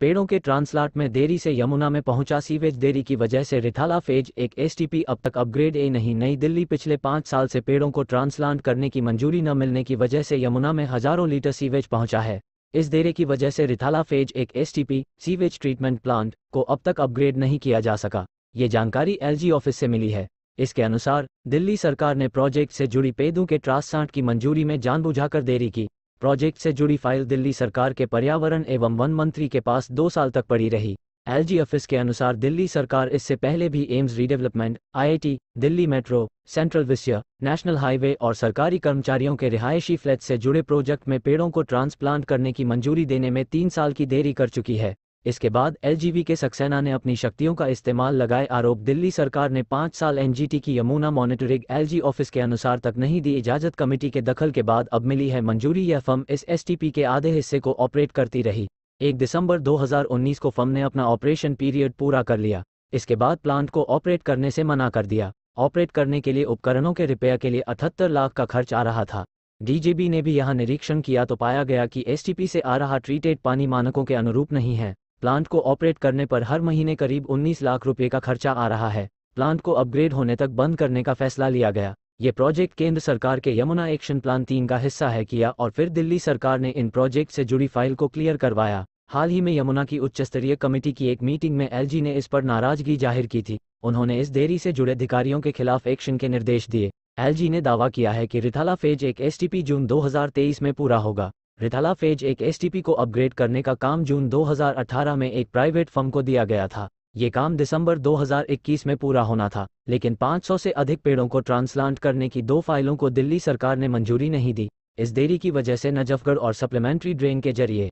पेड़ों के ट्रांसलाट में देरी से यमुना में पहुंचा सीवेज देरी की वजह से रिथाला फेज एक एसटीपी अब तक अपग्रेड ए नहीं नई दिल्ली पिछले पांच साल से पेड़ों को ट्रांसलांट करने की मंजूरी न मिलने की वजह से यमुना में हजारों लीटर सीवेज पहुंचा है इस देरी की वजह से रिथाला फेज एक एसटीपी सीवेज ट्रीटमेंट प्लांट को अब तक अपग्रेड नहीं किया जा सका ये जानकारी एल ऑफिस से मिली है इसके अनुसार दिल्ली सरकार ने प्रोजेक्ट से जुड़ी पेदों के ट्रांसलांट की मंजूरी में जानबूझा देरी की प्रोजेक्ट से जुड़ी फाइल दिल्ली सरकार के पर्यावरण एवं वन मंत्री के पास दो साल तक पड़ी रही एलजी ऑफिस के अनुसार दिल्ली सरकार इससे पहले भी AIIMS redevelopment IIT, Delhi metro central Vista national highway और सरकारी कर्मचारियों के रिहायशी फ्लैट से जुड़े प्रोजेक्ट में पेड़ों को ट्रांसप्लांट करने की मंजूरी देने में तीन साल की देरी कर चुकी है इसके बाद एलजीबी के सक्सेना ने अपनी शक्तियों का इस्तेमाल लगाए आरोप दिल्ली सरकार ने पांच साल एनजीटी की यमुना मॉनिटरिंग एलजी ऑफिस के अनुसार तक नहीं दी इजाजत कमेटी के दखल के बाद अब मिली है मंजूरी यह फर्म इस एसटीपी के आधे हिस्से को ऑपरेट करती रही एक दिसंबर 2019 को फर्म ने अपना ऑपरेशन पीरियड पूरा कर लिया इसके बाद प्लांट को ऑपरेट करने से मना कर दिया ऑपरेट करने के लिए उपकरणों के रिपेयर के लिए अठहत्तर लाख का खर्च आ रहा था डीजीबी ने भी यहां निरीक्षण किया तो पाया गया कि एसटीपी से आ रहा ट्रीटेड पानी मानकों के अनुरूप नहीं है प्लांट को ऑपरेट करने पर हर महीने करीब 19 लाख रुपए का खर्चा आ रहा है प्लांट को अपग्रेड होने तक बंद करने का फैसला लिया गया ये प्रोजेक्ट केंद्र सरकार के यमुना एक्शन प्लान तीन का हिस्सा है किया और फिर दिल्ली सरकार ने इन प्रोजेक्ट से जुड़ी फाइल को क्लियर करवाया हाल ही में यमुना की उच्च स्तरीय कमेटी की एक मीटिंग में एलजी ने इस पर नाराजगी जाहिर की थी उन्होंने इस देरी से जुड़े अधिकारियों के खिलाफ एक्शन के निर्देश दिए एल ने दावा किया है कि रिथाला फेज एक एस जून 2023 में पूरा होगा रिथाला फेज एक एसटीपी को अपग्रेड करने का काम जून 2018 में एक प्राइवेट फर्म को दिया गया था ये काम दिसंबर 2021 में पूरा होना था लेकिन 500 से अधिक पेड़ों को ट्रांसप्लांट करने की दो फाइलों को दिल्ली सरकार ने मंजूरी नहीं दी इस देरी की वजह से नजफगढ़ और सप्लीमेंट्री ड्रेन के जरिए